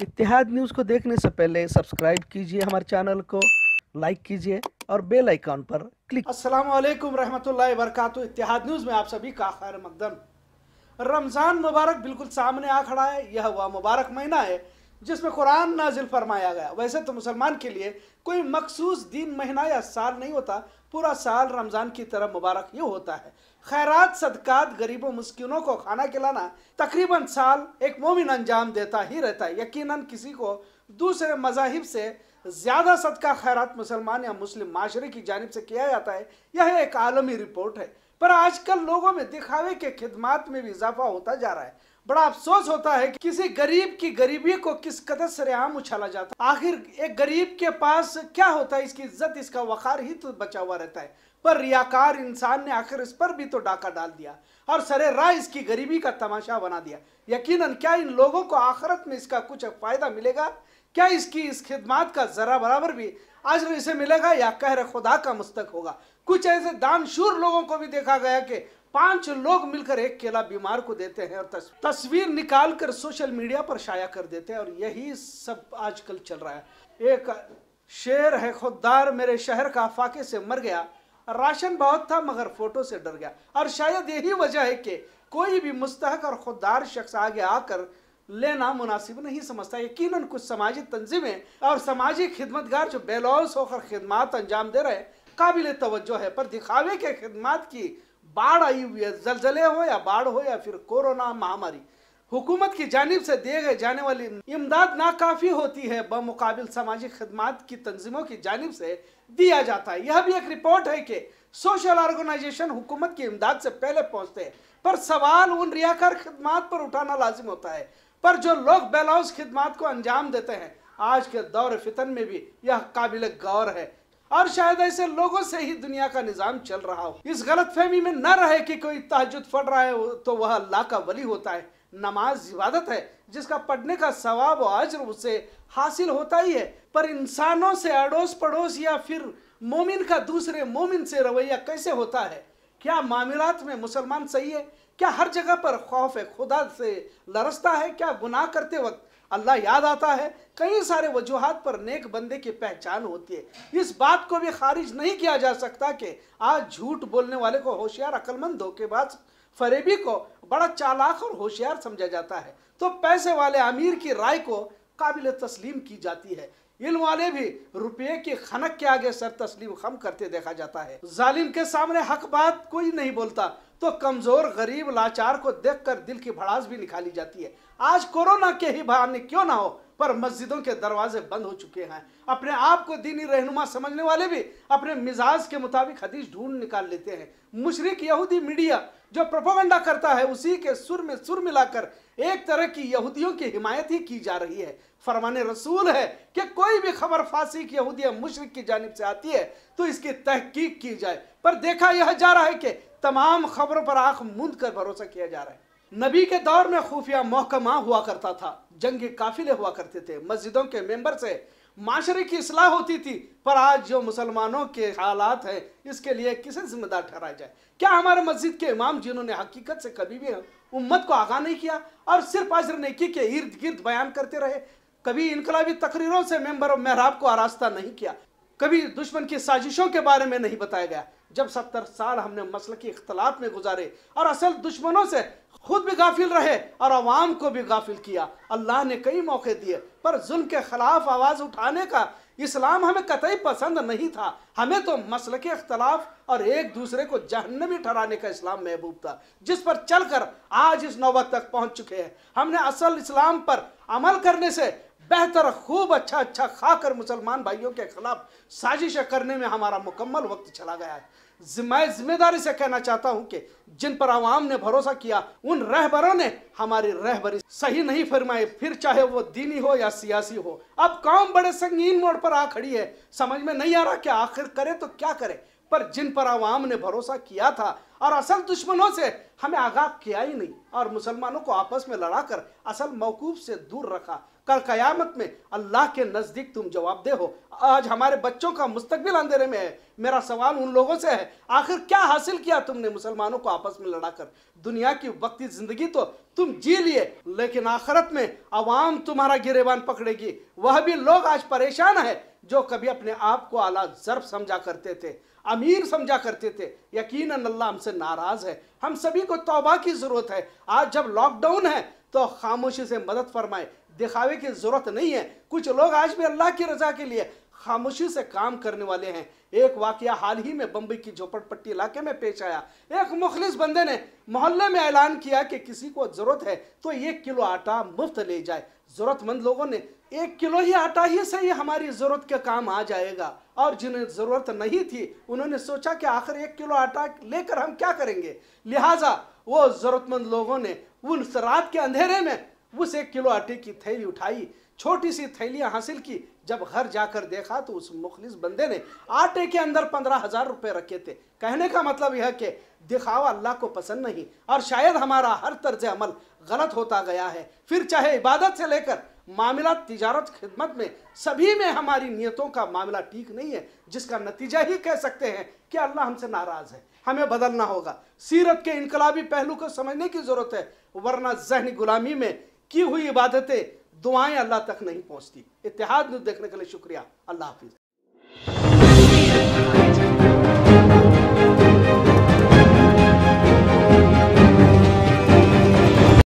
इतिहाद news को देखने से पहले सब्सक्राइब कीजिए हमारे चैनल को लाइक कीजिए और बेल आइकॉन पर क्लिक अस्सलाम वालेकुम रहमतुल्लाहि वरकत इतिहाद न्यूज़ में आप सभी का खैर मकदम रमज़ान मुबारक बिल्कुल सामने आ खड़ा है यह वह मुबारक महीना है जिसमें कुरान नाजिल फरमाया गया वैसे तो मुसलमान के लिए कोई मखसूस दिन महीना या साल नहीं होता पूरा साल रमज़ान की तरह मुबारक ये होता है खैरात सदकात गरीबों मुस्किनों को खाना खिलाना तकरीबन साल एक मोमिन अंजाम देता ही रहता है यकीनन किसी को दूसरे मजाहिब से ज़्यादा सदका खैरात मुसलमान या मुस्लिम माशरे की जानब से किया जाता है यह एक आलमी रिपोर्ट है पर आजकल लोगों में दिखावे के खिदमत में भी इजाफा होता जा रहा है बड़ा अफसोस होता है कि किसी गरीब की गरीबी को किस कदर सरेआम उछाला जाता है आखिर एक गरीब के पास क्या होता है इसकी इज्जत इसका वक़ार ही तो बचा हुआ रहता है पर रियाकार इंसान ने आखिर इस पर भी तो डाका डाल दिया और सरे राह इसकी गरीबी का तमाशा बना दिया यकीनन क्या इन लोगों को आखिरत में इसका कुछ फ़ायदा मिलेगा क्या इसकी इस खिदमात का ज़रा बराबर भी आज इसे मिलेगा या कहर खुदा का मुस्तक होगा कुछ ऐसे दानशूर लोगों को भी देखा गया कि पांच लोग मिलकर एक केला बीमार को देते हैं और तस्वीर निकाल कर सोशल मीडिया पर शाया कर देते हैं और यही सब आजकल चल रहा है एक शेर है खुददार मेरे शहर का फाके से मर गया राशन बहुत था मगर फोटो से डर गया और शायद यही वजह है कि कोई भी मुस्तक और खुददार शख्स आगे आकर लेना मुनासिब नहीं समझता यकीन कुछ समाजी तंजीमें और सामाजिक खिदमतगार जो बेलौस होकर खिदमत अंजाम दे रहे काबिल तवज्जो है पर दिखावे के खिदमत की बाढ़ आई हुई है जलजले हो या बाढ़ हो या फिर कोरोना महामारी हुकूमत की जानब से दिए गए जाने वाली इमदाद नाकाफ़ी होती है बमकाबिल सामाजिक खदमात की तंजीमों की जानब से दिया जाता है यह भी एक रिपोर्ट है कि सोशल ऑर्गेनाइजेशन हुकूमत की इमदाद से पहले पहुंचते हैं पर सवाल उन रियाकार खदमात पर उठाना लाजिम होता है पर जो लोग बेलाउस खदमात को अंजाम देते हैं आज के दौर फितन में भी यह काबिल गौर है और शायद ऐसे लोगों से ही दुनिया का निज़ाम चल रहा हो इस गलत फहमी में न रहे कि कोई तहजद पढ़ रहा है तो वह अल्लाह का वली होता है नमाज इबादत है जिसका पढ़ने का सवाब अजर उसे हासिल होता ही है पर इंसानों से अड़ोस पड़ोस या फिर मोमिन का दूसरे मोमिन से रवैया कैसे होता है क्या मामलात में मुसलमान सही है क्या हर जगह पर खौफ खुदा से लरसता है क्या गुनाह करते वक्त अल्लाह याद आता है कई सारे वजूहत पर नेक बंदे की पहचान होती है इस बात को भी खारिज नहीं किया जा सकता कि आज झूठ बोलने वाले को होशियार अक्लमंद धोखेबाज फरेबी को बड़ा चालाक और होशियार समझा जाता है तो पैसे वाले अमीर की राय को काबिल तस्लीम की जाती है इल्म वाले भी रुपये की खनक के आगे सर तस्लीम खम करते देखा जाता है जालिम के सामने हक बात कोई नहीं बोलता तो कमज़ोर गरीब लाचार को देखकर दिल की भड़ास भी निकाली जाती है आज कोरोना के ही बहाने क्यों ना हो पर मस्जिदों के दरवाजे बंद हो चुके हैं अपने आप को दीनी रहनुमा समझने वाले भी अपने मिजाज के मुताबिक हदीस ढूंढ निकाल लेते हैं मुशरक यहूदी मीडिया जो प्रोपोगंडा करता है उसी के सुर में सुर मिलाकर एक तरह की यहूदियों की हिमायत ही की जा रही है फरमान रसूल है कि कोई भी खबर फांसी की यहूदिया मुशरक की जानब से आती है तो इसकी तहकीक की जाए पर देखा यह जा रहा है कि तमाम खबरों पर आंख मूंद कर भरोसा किया जा रहा है नबी के दौर में खुफिया महकमा हुआ करता था जंग के काफिले हुआ करते थे मस्जिदों के मेंबर से माशरे की असलाह होती थी पर आज जो मुसलमानों के हालात हैं इसके लिए किसे जिम्मेदार ठहराया जाए क्या हमारे मस्जिद के इमाम जिन्होंने हकीकत से कभी भी उम्मत को आगाह नहीं किया और सिर्फ अजर नेकी के इर्द गिर्द बयान करते रहे कभी इनकलाबी तकरीरों से मेम्बर और महराब को आरास्ता नहीं किया कभी दुश्मन की साजिशों के बारे में नहीं बताया गया जब सत्तर साल हमने मसल की इख्तलात में गुजारे और असल दुश्मनों से खुद भी गाफिल रहे और आवाम को भी गाफिल किया अल्लाह ने कई मौके दिए पर जुल्म के खिलाफ आवाज़ उठाने का इस्लाम हमें कतई पसंद नहीं था हमें तो मसल के अख्तलाफ और एक दूसरे को जहन्नमी ठहराने का इस्लाम महबूब था जिस पर चल कर आज इस नौबत तक पहुंच चुके हैं हमने असल इस्लाम पर अमल करने से बेहतर खूब अच्छा अच्छा खाकर मुसलमान भाइयों के खिलाफ साजिश करने में हमारा मुकम्मल वक्त चला गया है मैं जिम्मेदारी से कहना चाहता हूं कि जिन पर आवाम ने भरोसा किया उन रहबरों ने हमारी रहबरी सही नहीं फरमाई फिर चाहे वो दीनी हो या सियासी हो अब कौन बड़े संगीन मोड़ पर आ खड़ी है समझ में नहीं आ रहा कि आखिर करे तो क्या करे पर जिन पर आवाम ने भरोसा किया था और असल दुश्मनों से हमें आगाह किया ही नहीं और मुसलमानों को आपस में लड़ाकर असल मौकूफ से दूर रखा कल क़यामत में अल्लाह के नज़दीक तुम जवाब दे हो आज हमारे बच्चों का मुस्तबिल अंधेरे में है मेरा सवाल उन लोगों से है आखिर क्या हासिल किया तुमने मुसलमानों को आपस में लड़ाकर दुनिया की वक्ती ज़िंदगी तो तुम जी लिए लेकिन आखिरत में आवाम तुम्हारा गिरेबान पकड़ेगी वह भी लोग आज परेशान है जो कभी अपने आप को आला जरब समझा करते थे अमीर समझा करते थे यकीन अल्लाह हमसे नाराज़ है हम सभी को तोबा की ज़रूरत है आज जब लॉकडाउन है तो खामोशी से मदद फरमाए दिखावे की ज़रूरत नहीं है कुछ लोग आज भी अल्लाह की रजा के लिए खामोशी से काम करने वाले हैं एक वाक्य हाल ही में बंबई की झोपड़पट्टी इलाके में पेश आया एक मुखलिस बंदे ने मोहल्ले में ऐलान किया कि किसी को ज़रूरत है तो एक किलो आटा मुफ्त ले जाए ज़रूरतमंद लोगों ने एक किलो ही आटा ही सही हमारी ज़रूरत के काम आ जाएगा और जिन्हें ज़रूरत नहीं थी उन्होंने सोचा कि आखिर एक किलो आटा लेकर हम क्या करेंगे लिहाजा वो ज़रूरतमंद लोगों ने उन रात के अंधेरे में उस एक किलो आटे की थैली उठाई छोटी सी थैलियां हासिल की जब घर जाकर देखा तो उस मुखलिस बंदे ने आटे के अंदर पंद्रह हजार रुपये रखे थे कहने का मतलब यह कि दिखावा अल्लाह को पसंद नहीं और शायद हमारा हर तर्ज अमल गलत होता गया है फिर चाहे इबादत से लेकर मामला तिजारत खिदमत में सभी में हमारी नीयतों का मामला ठीक नहीं है जिसका नतीजा ही कह सकते हैं कि अल्लाह हमसे नाराज़ है हमें बदलना होगा सीरत के इनकलाबी पहलू को समझने की ज़रूरत है वरना जहनी गुलामी में की हुई इबादतें दुआएं अल्लाह तक नहीं पहुंचती इतिहाद न्यूज देखने के लिए शुक्रिया अल्लाह हाफिज़